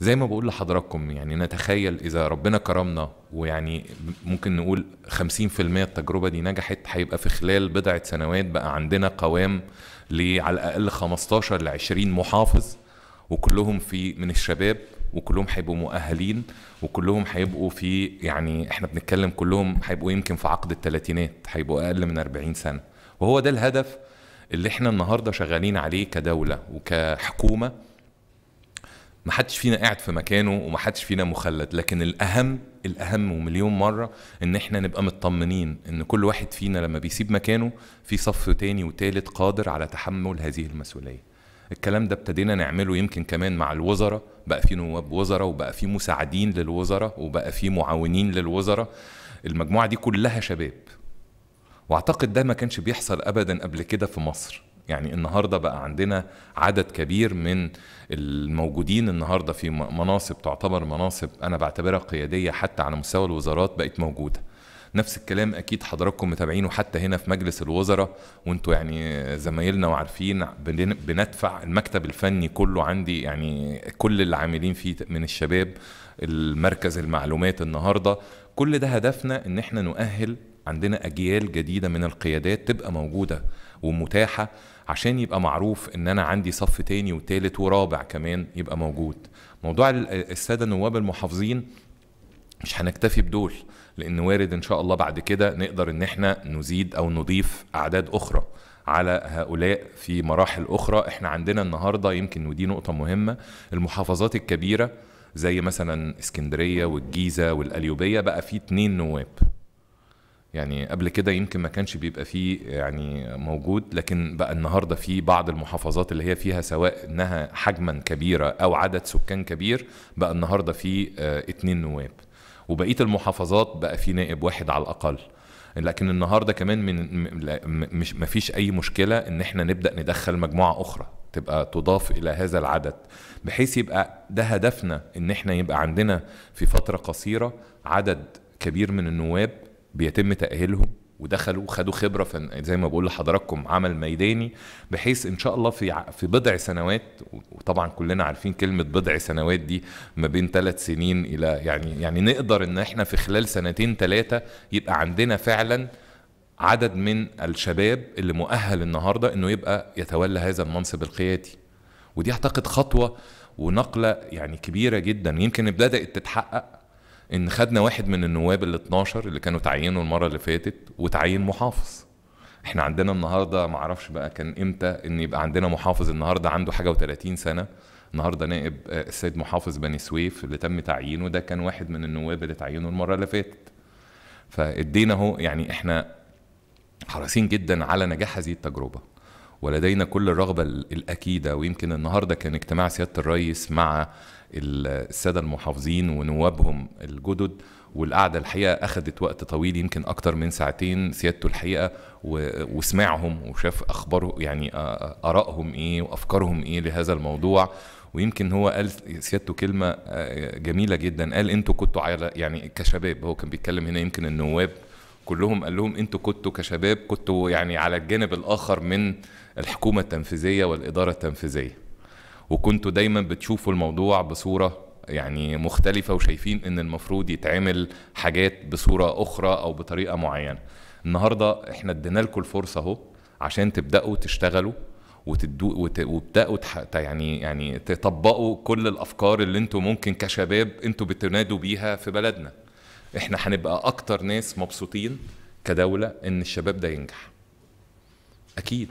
زي ما بقول لحضراتكم يعني نتخيل اذا ربنا كرمنا ويعني ممكن نقول 50% التجربه دي نجحت هيبقى في خلال بضعه سنوات بقى عندنا قوام على الاقل 15 ل 20 محافظ وكلهم في من الشباب وكلهم هيبقوا مؤهلين وكلهم هيبقوا في يعني احنا بنتكلم كلهم هيبقوا يمكن في عقد الثلاثينات هيبقوا اقل من 40 سنه وهو ده الهدف اللي احنا النهارده شغالين عليه كدوله وكحكومه ما حدش فينا قاعد في مكانه وما حدش فينا مخلد لكن الاهم الاهم ومليون مره ان احنا نبقى مطمنين ان كل واحد فينا لما بيسيب مكانه في صف تاني وتالت قادر على تحمل هذه المسؤوليه الكلام ده ابتدينا نعمله يمكن كمان مع الوزراء بقى في نواب وزراء وبقى في مساعدين للوزراء وبقى في معاونين للوزراء المجموعه دي كلها شباب واعتقد ده ما كانش بيحصل ابدا قبل كده في مصر يعني النهارده بقى عندنا عدد كبير من الموجودين النهارده في مناصب تعتبر مناصب انا بعتبرها قياديه حتى على مستوى الوزارات بقت موجوده نفس الكلام اكيد حضراتكم متابعينه حتى هنا في مجلس الوزراء وانتوا يعني زمايلنا وعارفين بندفع المكتب الفني كله عندي يعني كل اللي عاملين فيه من الشباب المركز المعلومات النهارده كل ده هدفنا ان احنا نؤهل عندنا اجيال جديده من القيادات تبقى موجوده ومتاحه عشان يبقى معروف ان انا عندي صف تاني وتالت ورابع كمان يبقى موجود موضوع الساده النواب المحافظين مش هنكتفي بدول لان وارد ان شاء الله بعد كده نقدر ان احنا نزيد او نضيف اعداد اخرى على هؤلاء في مراحل اخرى احنا عندنا النهارده يمكن ودي نقطه مهمه المحافظات الكبيره زي مثلا اسكندريه والجيزه والأليوبية بقى في اتنين نواب يعني قبل كده يمكن ما كانش بيبقى فيه يعني موجود لكن بقى النهارده في بعض المحافظات اللي هي فيها سواء انها حجما كبيره او عدد سكان كبير بقى النهارده في آه، اتنين نواب وبقيه المحافظات بقى في نائب واحد على الاقل لكن النهارده كمان من مش مفيش اي مشكله ان احنا نبدا ندخل مجموعه اخرى تبقى تضاف الى هذا العدد بحيث يبقى ده هدفنا ان احنا يبقى عندنا في فتره قصيره عدد كبير من النواب بيتم تاهيلهم ودخلوا وخدوا خبره في زي ما بقول لحضراتكم عمل ميداني بحيث ان شاء الله في في بضع سنوات وطبعا كلنا عارفين كلمه بضع سنوات دي ما بين ثلاث سنين الى يعني يعني نقدر ان احنا في خلال سنتين ثلاثه يبقى عندنا فعلا عدد من الشباب اللي مؤهل النهارده انه يبقى يتولى هذا المنصب القيادي ودي اعتقد خطوه ونقله يعني كبيره جدا يمكن بدات تتحقق ان خدنا واحد من النواب ال 12 اللي كانوا تعينوا المره اللي فاتت وتعين محافظ احنا عندنا النهارده ما اعرفش بقى كان امتى ان يبقى عندنا محافظ النهارده عنده حاجه و30 سنه النهارده نائب آه، السيد محافظ بني سويف اللي تم تعيينه ده كان واحد من النواب اللي تعينوا المره اللي فاتت فادينا اهو يعني احنا حريصين جدا على نجاح هذه التجربه ولدينا كل الرغبة الأكيدة ويمكن النهاردة كان اجتماع سيادة الرئيس مع السادة المحافظين ونوابهم الجدد والقعدة الحقيقة أخذت وقت طويل يمكن أكتر من ساعتين سيادته الحقيقة وسمعهم وشاف أخباره يعني آرائهم إيه وأفكارهم إيه لهذا الموضوع ويمكن هو قال سيادته كلمة جميلة جدا قال أنتوا كنتوا على يعني كشباب هو كان بيتكلم هنا يمكن النواب كلهم قال لهم أنتوا كنتوا كشباب كنتوا يعني على الجانب الآخر من الحكومه التنفيذيه والاداره التنفيذيه وكنتوا دايما بتشوفوا الموضوع بصوره يعني مختلفه وشايفين ان المفروض يتعمل حاجات بصوره اخرى او بطريقه معينه النهارده احنا ادينا لكم الفرصه اهو عشان تبداوا تشتغلوا وتدو وت... وتبداوا تح... يعني يعني تطبقوا كل الافكار اللي انتم ممكن كشباب انتم بتنادوا بيها في بلدنا احنا هنبقى اكتر ناس مبسوطين كدوله ان الشباب ده ينجح اكيد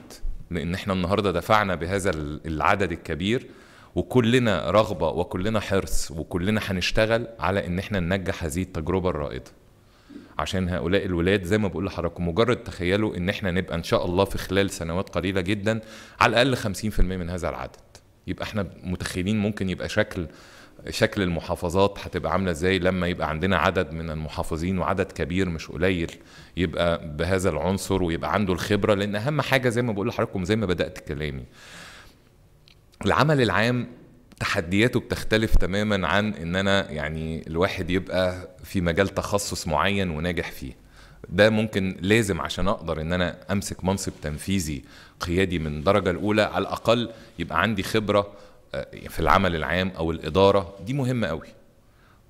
ان احنا النهارده دفعنا بهذا العدد الكبير وكلنا رغبه وكلنا حرص وكلنا هنشتغل على ان احنا ننجح هذه التجربه الرائده عشان هؤلاء الولاد زي ما بقول لحضراتكم مجرد تخيلوا ان احنا نبقى ان شاء الله في خلال سنوات قليله جدا على الاقل 50% من هذا العدد يبقى احنا متخيلين ممكن يبقى شكل شكل المحافظات هتبقى عامله ازاي لما يبقى عندنا عدد من المحافظين وعدد كبير مش قليل يبقى بهذا العنصر ويبقى عنده الخبره لان اهم حاجه زي ما بقول لحضراتكم زي ما بدات كلامي العمل العام تحدياته بتختلف تماما عن ان انا يعني الواحد يبقى في مجال تخصص معين وناجح فيه ده ممكن لازم عشان اقدر ان انا امسك منصب تنفيذي قيادي من الدرجه الاولى على الاقل يبقى عندي خبره آه، في العمل العام او الاداره دي مهمه قوي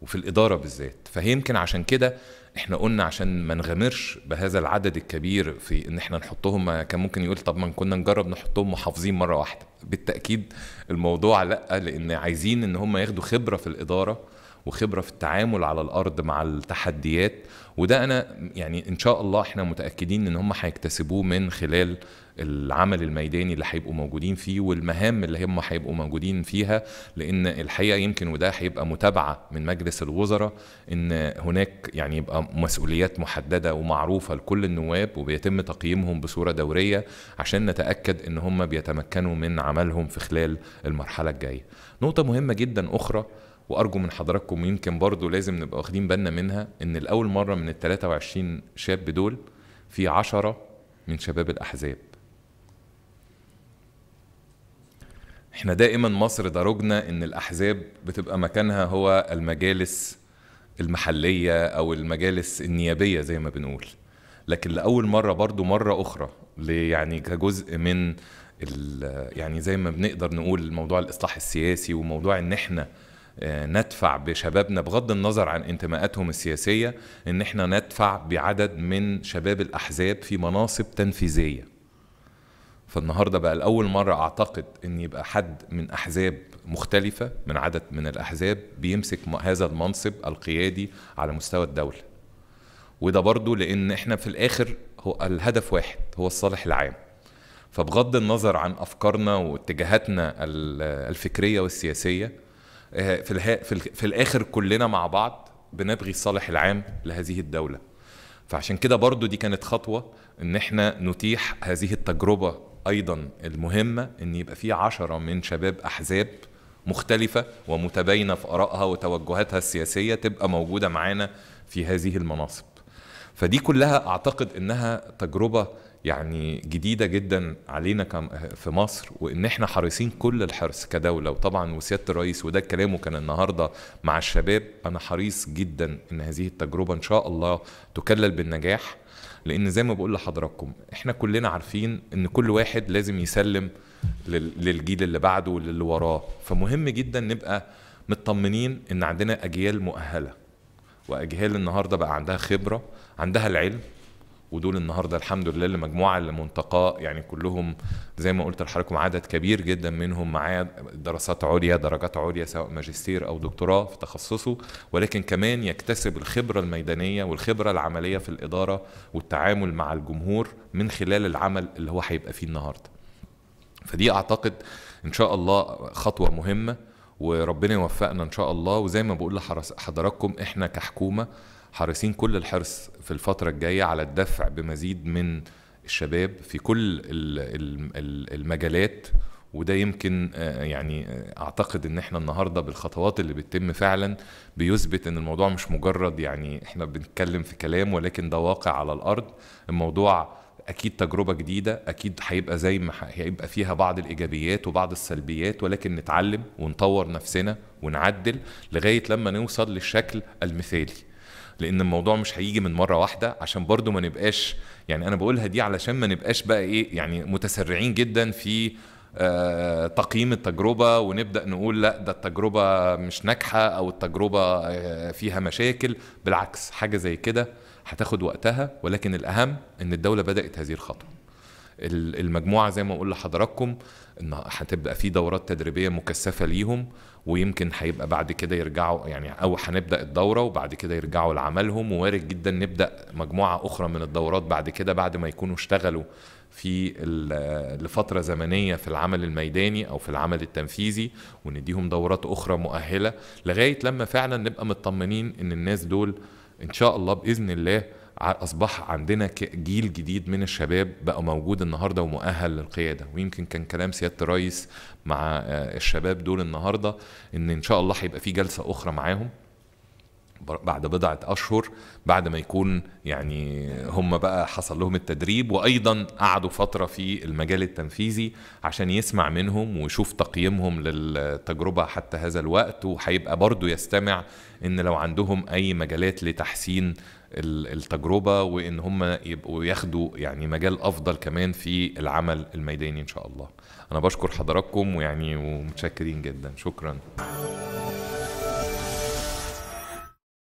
وفي الاداره بالذات فيمكن عشان كده احنا قلنا عشان ما نغامرش بهذا العدد الكبير في ان احنا نحطهم كان ممكن يقول طب ما كنا نجرب نحطهم محافظين مره واحده بالتاكيد الموضوع لا لان عايزين ان هم ياخدوا خبره في الاداره وخبره في التعامل على الارض مع التحديات وده انا يعني ان شاء الله احنا متاكدين ان هم هيكتسبوه من خلال العمل الميداني اللي هيبقوا موجودين فيه والمهام اللي هم هيبقوا موجودين فيها لان الحقيقه يمكن وده هيبقى متابعه من مجلس الوزراء ان هناك يعني يبقى مسؤوليات محدده ومعروفه لكل النواب وبيتم تقييمهم بصوره دوريه عشان نتاكد ان هم بيتمكنوا من عملهم في خلال المرحله الجايه. نقطه مهمه جدا اخرى وارجو من حضراتكم يمكن برضو لازم نبقى واخدين بالنا منها ان الاول مره من ال 23 شاب دول في 10 من شباب الاحزاب احنا دائما مصر درجنا ان الاحزاب بتبقى مكانها هو المجالس المحليه او المجالس النيابيه زي ما بنقول لكن لاول مره برضو مره اخرى يعني كجزء من يعني زي ما بنقدر نقول موضوع الاصلاح السياسي وموضوع ان احنا ندفع بشبابنا بغض النظر عن انتماءاتهم السياسية ان احنا ندفع بعدد من شباب الأحزاب في مناصب تنفيذية فالنهارده بقى لاول مره اعتقد ان يبقى حد من احزاب مختلفه من عدد من الاحزاب بيمسك هذا المنصب القيادي على مستوى الدوله وده برضو لان احنا في الاخر هو الهدف واحد هو الصالح العام فبغض النظر عن افكارنا واتجاهاتنا الفكريه والسياسيه آه، في, الها في, في الاخر كلنا مع بعض بنبغي الصالح العام لهذه الدوله فعشان كده برضو دي كانت خطوه ان احنا نتيح هذه التجربه ايضا المهمه ان يبقى في عشرة من شباب احزاب مختلفه ومتباينه في ارائها وتوجهاتها السياسيه تبقى موجوده معانا في هذه المناصب فدي كلها اعتقد انها تجربه يعني جديدة جدا علينا في مصر وإن إحنا حريصين كل الحرص كدولة وطبعا وسيادة الرئيس وده كلامه كان النهاردة مع الشباب أنا حريص جدا إن هذه التجربة إن شاء الله تكلل بالنجاح لأن زي ما بقول لحضراتكم إحنا كلنا عارفين إن كل واحد لازم يسلم للجيل اللي بعده واللي وراه فمهم جدا نبقى مطمنين إن عندنا أجيال مؤهلة وأجيال النهاردة بقى عندها خبرة عندها العلم ودول النهارده الحمد لله المجموعه اللي منتقاه يعني كلهم زي ما قلت لحضراتكم عدد كبير جدا منهم معاه دراسات عليا درجات عليا سواء ماجستير او دكتوراه في تخصصه ولكن كمان يكتسب الخبره الميدانيه والخبره العمليه في الاداره والتعامل مع الجمهور من خلال العمل اللي هو هيبقى فيه النهارده فدي اعتقد ان شاء الله خطوه مهمه وربنا يوفقنا ان شاء الله وزي ما بقول لحضراتكم احنا كحكومه حريصين كل الحرص في الفترة الجاية على الدفع بمزيد من الشباب في كل المجالات وده يمكن آه، يعني آه، اعتقد ان احنا النهارده بالخطوات اللي بتتم فعلا بيثبت ان الموضوع مش مجرد يعني احنا بنتكلم في كلام ولكن ده واقع على الارض الموضوع اكيد تجربه جديده اكيد هيبقى زي ما هيبقى فيها بعض الايجابيات وبعض السلبيات ولكن نتعلم ونطور نفسنا ونعدل لغايه لما نوصل للشكل المثالي لان الموضوع مش هيجي من مره واحده عشان برضو ما نبقاش يعني انا بقولها دي علشان ما نبقاش بقى ايه يعني متسرعين جدا في آه تقييم التجربة ونبدأ نقول لا ده التجربة مش ناجحة أو التجربة آه فيها مشاكل بالعكس حاجة زي كده هتاخد وقتها ولكن الأهم إن الدولة بدأت هذه الخطوة المجموعه زي ما اقول لحضراتكم ان هتبقى في دورات تدريبيه مكثفه ليهم ويمكن هيبقى بعد كده يرجعوا يعني او هنبدا الدوره وبعد كده يرجعوا لعملهم ووارد جدا نبدا مجموعه اخرى من الدورات بعد كده بعد ما يكونوا اشتغلوا في لفتره زمنيه في العمل الميداني او في العمل التنفيذي ونديهم دورات اخرى مؤهله لغايه لما فعلا نبقى مطمنين ان الناس دول ان شاء الله باذن الله اصبح عندنا جيل جديد من الشباب بقى موجود النهارده ومؤهل للقياده ويمكن كان كلام سياده الرئيس مع آه، الشباب دول النهارده ان ان شاء الله هيبقى في جلسه اخرى معاهم بعد بضعة أشهر بعد ما يكون يعني هم بقى حصل لهم التدريب وأيضا قعدوا فترة في المجال التنفيذي عشان يسمع منهم ويشوف تقييمهم للتجربة حتى هذا الوقت وهيبقى برضو يستمع إن لو عندهم أي مجالات لتحسين التجربة وإن هم يبقوا ياخدوا يعني مجال أفضل كمان في العمل الميداني إن شاء الله أنا بشكر حضراتكم ويعني ومتشكرين جدا شكرا